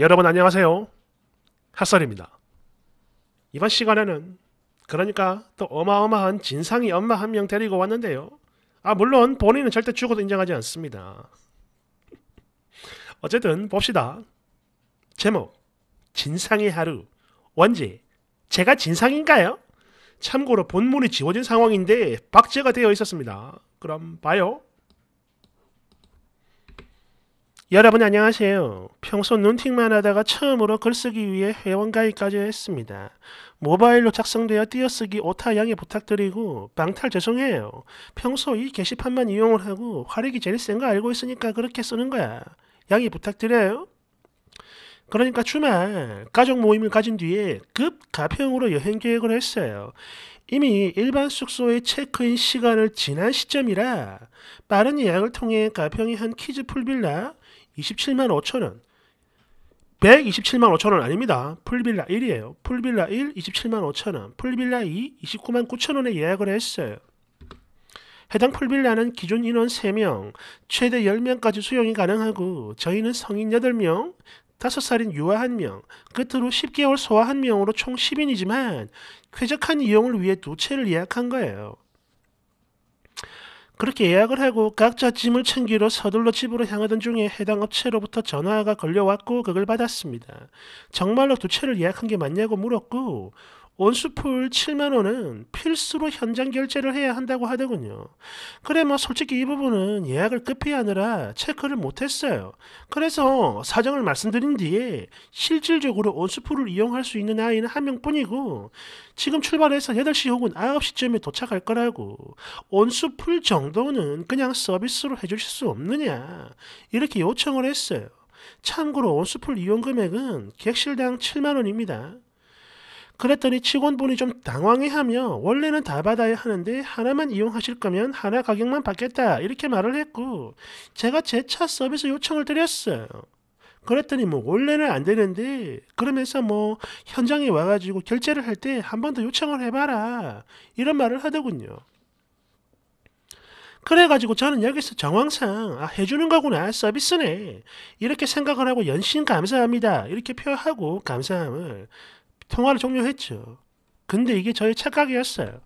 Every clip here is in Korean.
여러분 안녕하세요. 핫설입니다. 이번 시간에는 그러니까 또 어마어마한 진상이 엄마 한 명 데리고 왔는데요. 아 물론 본인은 절대 죽어도 인정하지 않습니다. 어쨌든 봅시다. 제목 진상의 하루 원제 제가 진상인가요? 참고로 본문이 지워진 상황인데 박제가 되어 있었습니다. 그럼 봐요. 여러분 안녕하세요. 평소 눈팅만 하다가 처음으로 글쓰기 위해 회원가입까지 했습니다. 모바일로 작성되어 띄어쓰기 오타 양해 부탁드리고 방탈 죄송해요. 평소 이 게시판만 이용을 하고 화력이 제일 센 거 알고 있으니까 그렇게 쓰는 거야. 양해 부탁드려요. 그러니까 주말 가족 모임을 가진 뒤에 급 가평으로 여행 계획을 했어요. 이미 일반 숙소의 체크인 시간을 지난 시점이라 빠른 예약을 통해 가평의 한 키즈 풀빌라 27만 5천원 127만 5천원 아닙니다. 풀빌라 1이에요. 풀빌라 1 27만 5천원 풀빌라 2 29만 9천원에 예약을 했어요. 해당 풀빌라는 기존 인원 3명, 최대 10명까지 수용이 가능하고 저희는 성인 8명, 5살인 유아 1명, 끝으로 그 10개월 소아 1명으로 총 10인이지만 쾌적한 이용을 위해 두 채를 예약한 거예요. 그렇게 예약을 하고 각자 짐을 챙기러 서둘러 집으로 향하던 중에 해당 업체로부터 전화가 걸려왔고 그걸 받았습니다. 정말로 두 채를 예약한 게 맞냐고 물었고 원수풀 7만 원은 필수로 현장 결제를 해야 한다고 하더군요. 그래 뭐 솔직히 이 부분은 예약을 급히하느라 체크를 못했어요. 그래서 사정을 말씀드린 뒤에 실질적으로 원수풀을 이용할 수 있는 아이는 한 명뿐이고 지금 출발해서 8시 혹은 9시쯤에 도착할 거라고 원수풀 정도는 그냥 서비스로 해주실 수 없느냐 이렇게 요청을 했어요. 참고로 원수풀 이용 금액은 객실당 7만원입니다. 그랬더니 직원분이 좀 당황해하며 원래는 다 받아야 하는데 하나만 이용하실 거면 하나 가격만 받겠다 이렇게 말을 했고 제가 제 차 서비스 요청을 드렸어요. 그랬더니 뭐 원래는 안 되는데 그러면서 뭐 현장에 와가지고 결제를 할 때 한 번 더 요청을 해봐라 이런 말을 하더군요. 그래가지고 저는 여기서 정황상 아, 해주는 거구나 서비스네 이렇게 생각을 하고 연신 감사합니다 이렇게 표하고 감사함을 통화를 종료했죠. 근데 이게 저의 착각이었어요.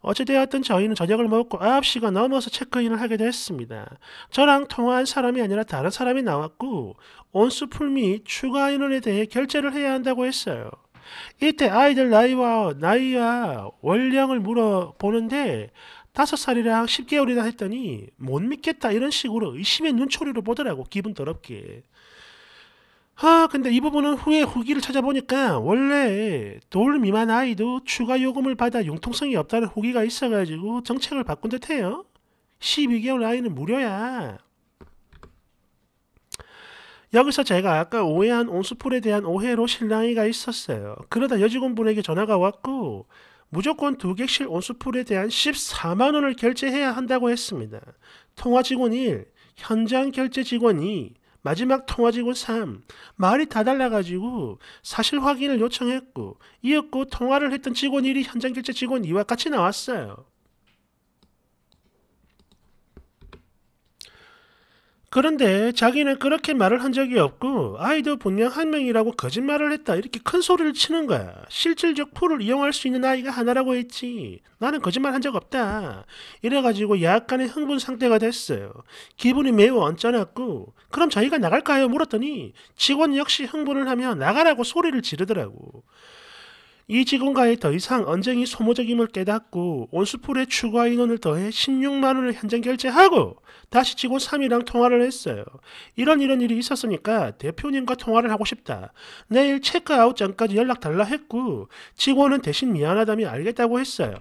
어찌되었든 저희는 저녁을 먹고 9시가 넘어서 체크인을 하게 됐습니다. 저랑 통화한 사람이 아니라 다른 사람이 나왔고 온수풀 및 추가 인원에 대해 결제를 해야 한다고 했어요. 이때 아이들 나이와 나이와 원령을 물어보는데 5살이랑 10개월이나 했더니 못 믿겠다 이런 식으로 의심의 눈초리로 보더라고 기분 더럽게. 아 근데 이 부분은 후에 후기를 찾아보니까 원래 돌 미만 아이도 추가 요금을 받아 융통성이 없다는 후기가 있어가지고 정책을 바꾼 듯해요. 12개월 아이는 무료야. 여기서 제가 아까 오해한 온수풀에 대한 오해로 실랑이가 있었어요. 그러다 여직원분에게 전화가 왔고 무조건 두 객실 온수풀에 대한 14만원을 결제해야 한다고 했습니다. 통화 직원 1, 현장 결제 직원 2, 마지막 통화지구 3 말이 다 달라가지고 사실 확인을 요청했고 이었고 통화를 했던 직원 1이 현장 결제 직원 2와 같이 나왔어요. 그런데 자기는 그렇게 말을 한 적이 없고 아이도 분명한 명이라고 거짓말을 했다 이렇게 큰 소리를 치는 거야. 실질적 풀을 이용할 수 있는 아이가 하나라고 했지. 나는 거짓말 한 적 없다. 이래가지고 약간의 흥분 상태가 됐어요. 기분이 매우 언짢았고 그럼 저희가 나갈까요? 물었더니 직원 역시 흥분을 하며 나가라고 소리를 지르더라고. 이 직원과의 더 이상 언쟁이 소모적임을 깨닫고 온수풀에 추가 인원을 더해 16만 원을 현장 결제하고 다시 직원 3이랑 통화를 했어요. 이런 이런 일이 있었으니까 대표님과 통화를 하고 싶다. 내일 체크아웃 전까지 연락 달라 했고 직원은 대신 미안하다며 알겠다고 했어요.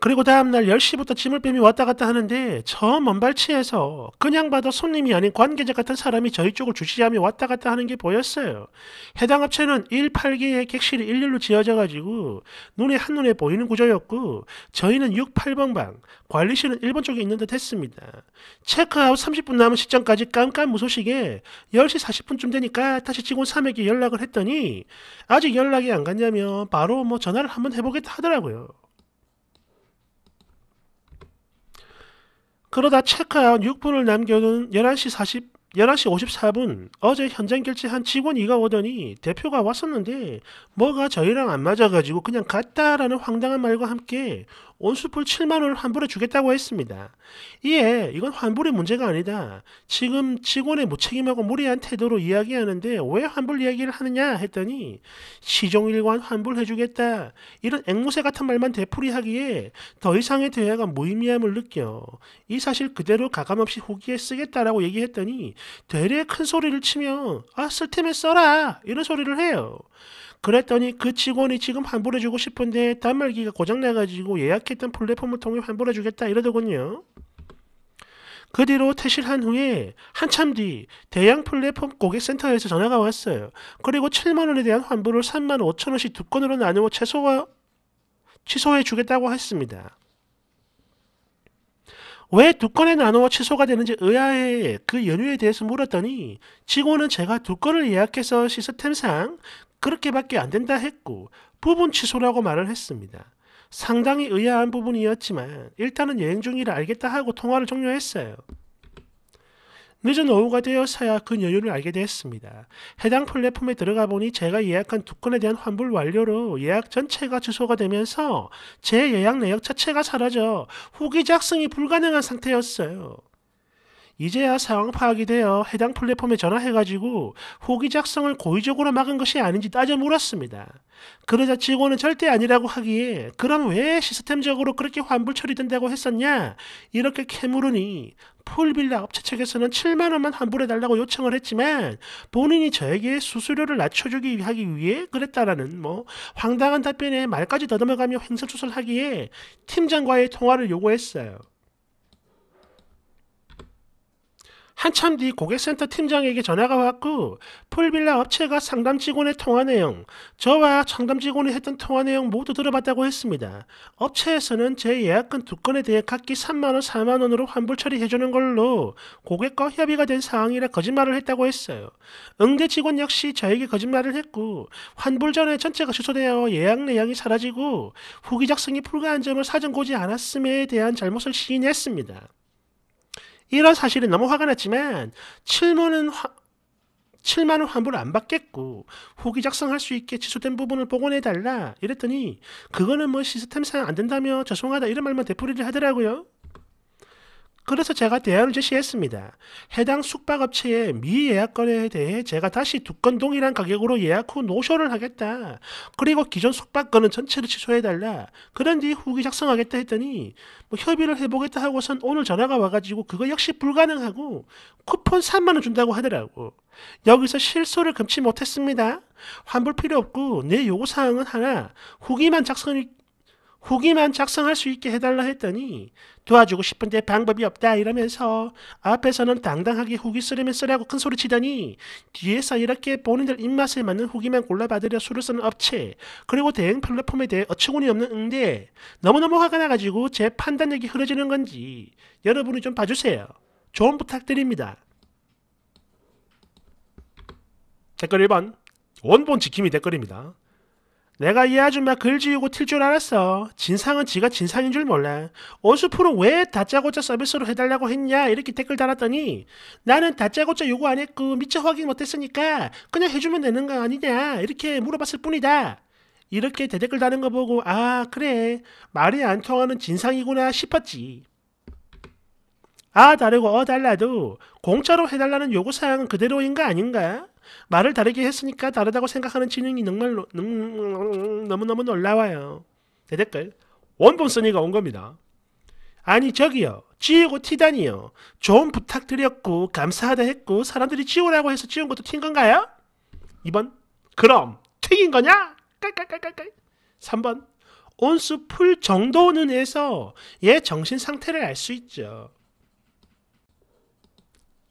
그리고 다음날 10시부터 짐을 빼며 왔다 갔다 하는데 저 먼발치에서 그냥 봐도 손님이 아닌 관계자 같은 사람이 저희 쪽을 주시하며 왔다 갔다 하는 게 보였어요. 해당 업체는 1, 8개의 객실이 일렬로 지어져가지고 눈에 한눈에 보이는 구조였고 저희는 6, 8번 방, 관리실은 1번 쪽에 있는 듯 했습니다. 체크아웃 30분 남은 시점까지 깜깜무소식에 10시 40분쯤 되니까 다시 직원 3에게 연락을 했더니 아직 연락이 안 갔냐면 바로 뭐 전화를 한번 해보겠다 하더라고요. 그러다 체크아웃 6분을 남겨둔 11시 40, 11시 54분 어제 현장 결제한 직원 이가 오더니 대표가 왔었는데 뭐가 저희랑 안 맞아가지고 그냥 갔다라는 황당한 말과 함께 온수풀 7만 원을 환불해 주겠다고 했습니다. 이에 이건 환불의 문제가 아니다. 지금 직원의 무책임하고 무리한 태도로 이야기하는데 왜 환불 이야기를 하느냐 했더니 시종일관 환불해 주겠다. 이런 앵무새 같은 말만 되풀이하기에 더 이상의 대화가 무의미함을 느껴 이 사실 그대로 가감없이 후기에 쓰겠다라고 얘기했더니 되레 큰 소리를 치며 아 쓸테면 써라 이런 소리를 해요. 그랬더니 그 직원이 지금 환불해주고 싶은데 단말기가 고장나가지고 예약했던 플랫폼을 통해 환불해주겠다 이러더군요. 그 뒤로 퇴실한 후에 한참 뒤 대형 플랫폼 고객센터에서 전화가 왔어요. 그리고 7만 원에 대한 환불을 3만 5천 원씩 두 건으로 나누어 최소화, 취소해 주겠다고 했습니다. 왜 두 건에 나누어 취소가 되는지 의아해 그연휴에 대해서 물었더니 직원은 제가 두 건을 예약해서 시스템상 그렇게밖에 안 된다 했고 부분 취소라고 말을 했습니다. 상당히 의아한 부분이었지만 일단은 여행 중이라 알겠다 하고 통화를 종료했어요. 늦은 오후가 되어서야 그 여유를 알게 되었습니다. 해당 플랫폼에 들어가 보니 제가 예약한 두 건에 대한 환불 완료로 예약 전체가 취소가 되면서 제 예약 내역 자체가 사라져 후기 작성이 불가능한 상태였어요. 이제야 상황 파악이 되어 해당 플랫폼에 전화해가지고 호기 작성을 고의적으로 막은 것이 아닌지 따져 물었습니다. 그러자 직원은 절대 아니라고 하기에 그럼 왜 시스템적으로 그렇게 환불 처리된다고 했었냐? 이렇게 캐물으니 풀빌라 업체 측에서는 7만 원만 환불해달라고 요청을 했지만 본인이 저에게 수수료를 낮춰주기 하기 위해 그랬다라는 뭐 황당한 답변에 말까지 더듬어가며 횡설수설하기에 팀장과의 통화를 요구했어요. 한참 뒤 고객센터 팀장에게 전화가 왔고 풀빌라 업체가 상담 직원의 통화 내용, 저와 상담 직원이 했던 통화 내용 모두 들어봤다고 했습니다. 업체에서는 제 예약금 두 건에 대해 각기 3만원, 4만원으로 환불 처리해주는 걸로 고객과 협의가 된상황이라 거짓말을 했다고 했어요. 응대 직원 역시 저에게 거짓말을 했고 환불 전에 전체가 취소되어 예약 내용이 사라지고 후기 작성이 불가한 점을 사전 고지 않았음에 대한 잘못을 시인했습니다. 이런 사실이 너무 화가 났지만 7만원 화, 7만원 환불을 안 받겠고 후기 작성할 수 있게 취소된 부분을 복원해달라 이랬더니 그거는 뭐 시스템상 안 된다며 죄송하다 이런 말만 되풀이를 하더라고요. 그래서 제가 대안을 제시했습니다. 해당 숙박업체의 미예약 건에 대해 제가 다시 두 건 동일한 가격으로 예약 후 노쇼를 하겠다. 그리고 기존 숙박건은 전체를 취소해달라. 그런 뒤 후기 작성하겠다 했더니 뭐 협의를 해보겠다 하고선 오늘 전화가 와가지고 그거 역시 불가능하고 쿠폰 3만원 준다고 하더라고. 여기서 실수를 금치 못했습니다. 환불 필요 없고 내 요구사항은 하나 후기만 작성 후기만 작성할 수 있게 해달라 했더니 도와주고 싶은데 방법이 없다 이러면서 앞에서는 당당하게 후기 쓰려면 쓰라고 큰소리 치더니 뒤에서 이렇게 본인들 입맛에 맞는 후기만 골라받으려 수를 쓰는 업체 그리고 대행 플랫폼에 대해 어처구니 없는 응대 너무너무 화가 나가지고 제 판단력이 흐려지는 건지 여러분이 좀 봐주세요. 조언 부탁드립니다. 댓글 1번 원본 지킴이 댓글입니다. 내가 이 아줌마 글지우고 틀줄 알았어. 진상은 지가 진상인 줄 몰라. 어수프로 왜 다짜고짜 서비스로 해달라고 했냐 이렇게 댓글 달았더니 나는 다짜고짜 요구 안 했고 미처 확인 못했으니까 그냥 해주면 되는 거 아니냐 이렇게 물어봤을 뿐이다. 이렇게 대댓글 다는 거 보고 아 그래 말이 안 통하는 진상이구나 싶었지. 아 다르고 어 달라도 공짜로 해달라는 요구사항은 그대로인 거 아닌가? 말을 다르게 했으니까 다르다고 생각하는 지능이 정말 너무너무 놀라워요. 대댓글 원본 써니가 온 겁니다. 아니 저기요 지우고 티다니요 좀 부탁드렸고 감사하다 했고 사람들이 지우라고 해서 지운 것도 튄 건가요? 2번 그럼 튀긴 거냐? 깔깔깔깔깔 3번 온수 풀 정도는 해서 얘 정신 상태를 알 수 있죠.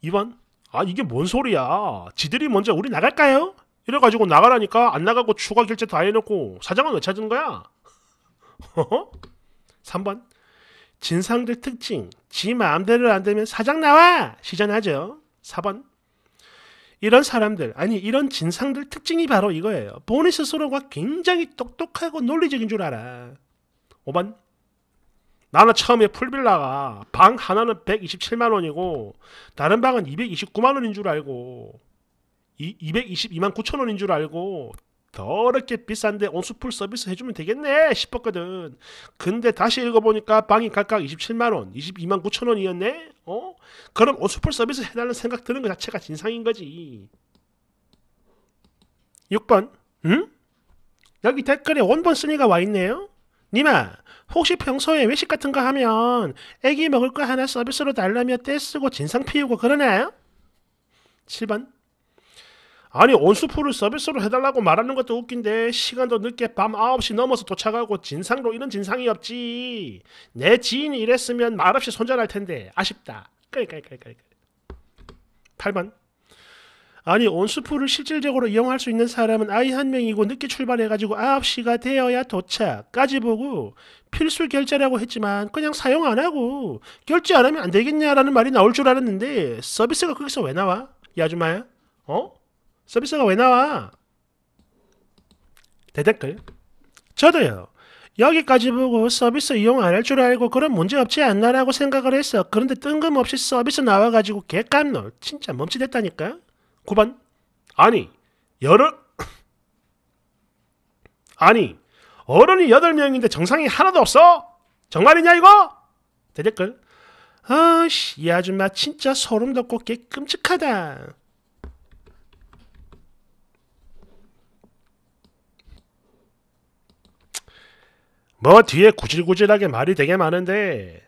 2번 아 이게 뭔 소리야 지들이 먼저 우리 나갈까요? 이래가지고 나가라니까 안 나가고 추가 결제 다 해놓고 사장은 왜 찾은 거야? 3번 진상들 특징 지 마음대로 안 되면 사장 나와 시전하죠 4번 이런 사람들 아니 이런 진상들 특징이 바로 이거예요 본인 스스로가 굉장히 똑똑하고 논리적인 줄 알아 5번 나는 처음에 풀빌라가 방 하나는 127만 원이고 다른 방은 229만 원인 줄 알고 이, 222만 9천 원인 줄 알고 더럽게 비싼데 온수풀 서비스 해주면 되겠네 싶었거든. 근데 다시 읽어보니까 방이 각각 27만원, 22만 9천원이었네? 어? 그럼 온수풀 서비스 해달라는 생각 드는 것 자체가 진상인 거지. 6번. 응? 여기 댓글에 원본 쓰위가 와있네요? 니마 혹시 평소에 외식 같은 거 하면 애기 먹을 거 하나 서비스로 달라며 떼쓰고 진상 피우고 그러나요? 7번 아니 온수풀을 서비스로 해달라고 말하는 것도 웃긴데 시간도 늦게 밤 9시 넘어서 도착하고 진상도 이런 진상이 없지 내 지인이 이랬으면 말없이 손절할 텐데 아쉽다 그러니까 그러그러 8번 아니 온수풀을 실질적으로 이용할 수 있는 사람은 아이 한 명이고 늦게 출발해가지고 9시가 되어야 도착까지 보고 필수 결제라고 했지만 그냥 사용 안 하고 결제 안 하면 안 되겠냐라는 말이 나올 줄 알았는데 서비스가 거기서 왜 나와? 이 아줌마야? 어? 서비스가 왜 나와? 대댓글 저도요. 여기까지 보고 서비스 이용 안 할 줄 알고 그런 문제 없지 않나라고 생각을 했어. 그런데 뜬금없이 서비스 나와가지고 개깜놀. 진짜 멈칫했다니까? 요 고반? 아니 열흘 아니 어른이 여덟 명인데 정상이 하나도 없어? 정말이냐 이거? 대댓글 아씨 이 아줌마 진짜 소름 돋고 깨 끔찍하다 뭐 뒤에 구질구질하게 말이 되게 많은데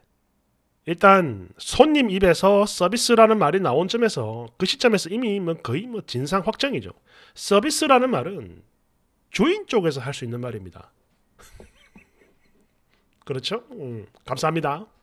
일단 손님 입에서 서비스라는 말이 나온 점에서 그 시점에서 이미 뭐 거의 뭐 진상 확정이죠. 서비스라는 말은 주인 쪽에서 할 수 있는 말입니다. 그렇죠? 음, 감사합니다.